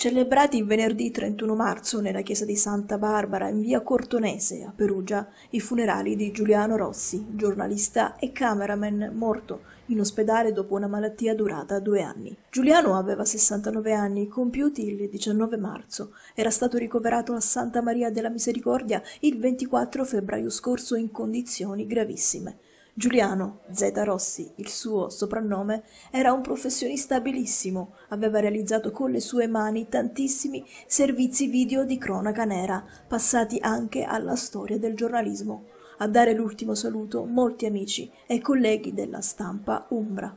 Celebrati venerdì 31 marzo nella chiesa di Santa Barbara in via Cortonese a Perugia i funerali di Giuliano Rossi, giornalista e cameraman morto in ospedale dopo una malattia durata due anni. Giuliano aveva 69 anni, compiuti il 19 marzo. Era stato ricoverato a Santa Maria della Misericordia il 24 febbraio scorso in condizioni gravissime. Giuliano Zeta Rossi, il suo soprannome, era un professionista abilissimo, aveva realizzato con le sue mani tantissimi servizi video di cronaca nera, passati anche alla storia del giornalismo. A dare l'ultimo saluto molti amici e colleghi della stampa Umbra.